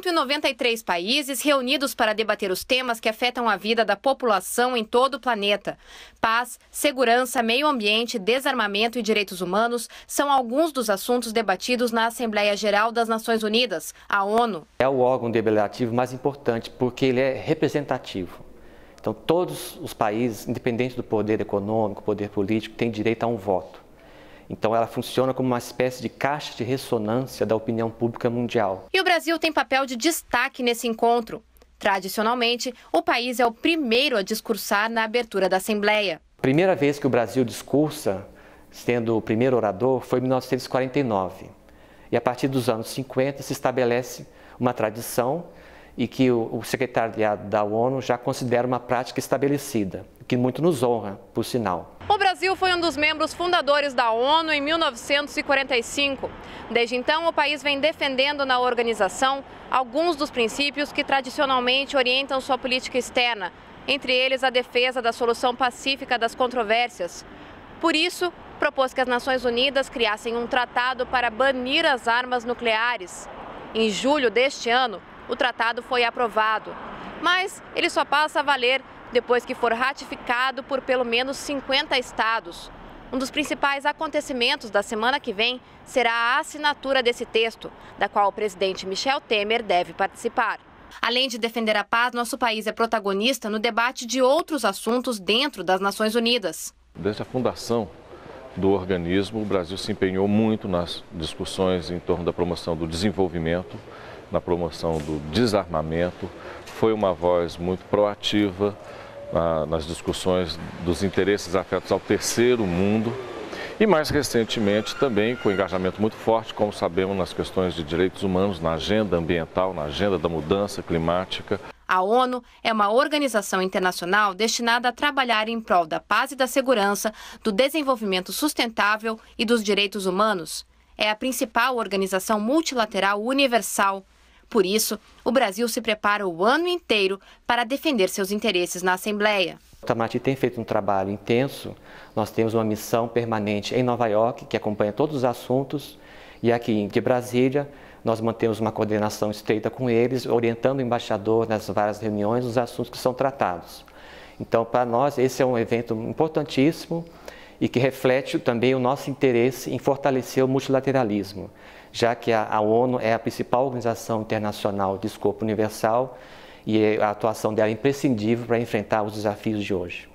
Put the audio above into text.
193 países reunidos para debater os temas que afetam a vida da população em todo o planeta. Paz, segurança, meio ambiente, desarmamento e direitos humanos são alguns dos assuntos debatidos na Assembleia Geral das Nações Unidas, a ONU. É o órgão deliberativo mais importante porque ele é representativo. Então, todos os países, independente do poder econômico, poder político, têm direito a um voto. Então ela funciona como uma espécie de caixa de ressonância da opinião pública mundial. E o Brasil tem papel de destaque nesse encontro. Tradicionalmente, o país é o primeiro a discursar na abertura da Assembleia. Primeira vez que o Brasil discursa, sendo o primeiro orador, foi em 1949. E a partir dos anos 50 se estabelece uma tradição e que o, o secretariado da ONU já considera uma prática estabelecida, que muito nos honra, por sinal. Brasil foi um dos membros fundadores da ONU em 1945. Desde então, o país vem defendendo na organização alguns dos princípios que tradicionalmente orientam sua política externa, entre eles a defesa da solução pacífica das controvérsias. Por isso, propôs que as Nações Unidas criassem um tratado para banir as armas nucleares. Em julho deste ano, o tratado foi aprovado, mas ele só passa a valer depois que for ratificado por pelo menos 50 estados. Um dos principais acontecimentos da semana que vem será a assinatura desse texto, da qual o presidente Michel Temer deve participar. Além de defender a paz, nosso país é protagonista no debate de outros assuntos dentro das Nações Unidas. Desde a fundação do organismo, o Brasil se empenhou muito nas discussões em torno da promoção do desenvolvimento, na promoção do desarmamento. Foi uma voz muito proativa, nas discussões dos interesses afetos ao terceiro mundo e mais recentemente também com engajamento muito forte, como sabemos, nas questões de direitos humanos, na agenda ambiental, na agenda da mudança climática. A ONU é uma organização internacional destinada a trabalhar em prol da paz e da segurança, do desenvolvimento sustentável e dos direitos humanos. É a principal organização multilateral universal por isso, o Brasil se prepara o ano inteiro para defender seus interesses na Assembleia. O Tamati tem feito um trabalho intenso. Nós temos uma missão permanente em Nova York, que acompanha todos os assuntos, e aqui de Brasília, nós mantemos uma coordenação estreita com eles, orientando o embaixador nas várias reuniões os assuntos que são tratados. Então, para nós, esse é um evento importantíssimo e que reflete também o nosso interesse em fortalecer o multilateralismo, já que a, a ONU é a principal organização internacional de escopo universal e é, a atuação dela é imprescindível para enfrentar os desafios de hoje.